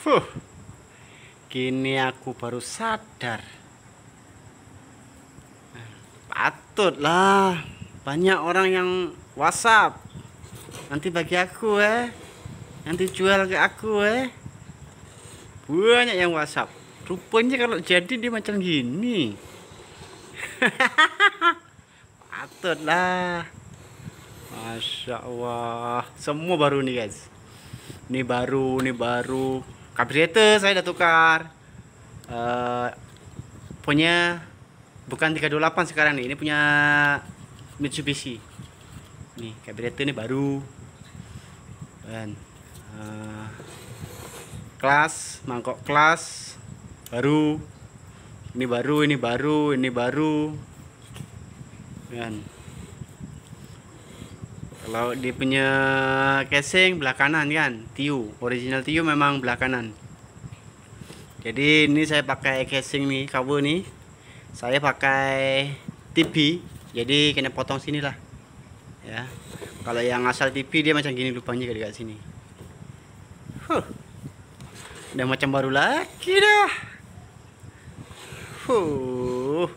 Fuh. Kini aku baru sadar. Eh, Patutlah banyak orang yang WhatsApp. Nanti bagi aku eh. Nanti jual ke aku eh. Banyak yang WhatsApp. Rupanya kalau jadi dia macam gini. Patutlah. Masya Allah Semua baru nih guys Ini baru, ini baru Carburetor saya dah tukar. Uh, punya bukan 328 sekarang ni ini punya Mitsubishi. Nih, carburetor ini baru. Dan uh, eh, kelas, mangkok kelas baru. Ini baru, ini baru, ini baru. Dan kalau dia punya casing belakangan kan tiu original tiu memang belakangan. jadi ini saya pakai casing nih cover nih saya pakai TV jadi kena potong sini lah ya kalau yang asal TV dia macam gini lubangnya dekat sini huh. udah macam baru lagi dah huh.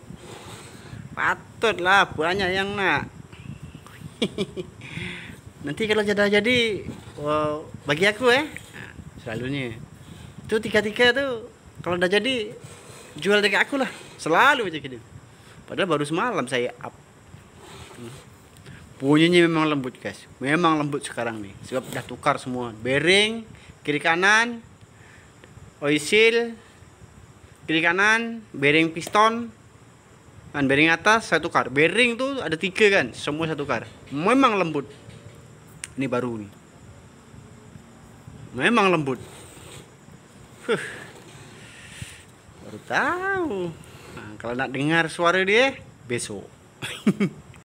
patutlah banyak yang nak nanti kalau sudah jadi wow, bagi aku eh selalunya itu tiga tiga tuh kalau udah jadi jual dari aku lah selalu aja gitu padahal baru semalam saya up hmm. bunyinya memang lembut guys memang lembut sekarang nih sebab udah tukar semua bearing kiri kanan oil seal kiri kanan bearing piston kan bearing atas satu kar bearing tuh ada tiga kan semua satu kar memang lembut ini baru nih memang lembut huh. baru tahu nah, kalau nak dengar suara dia besok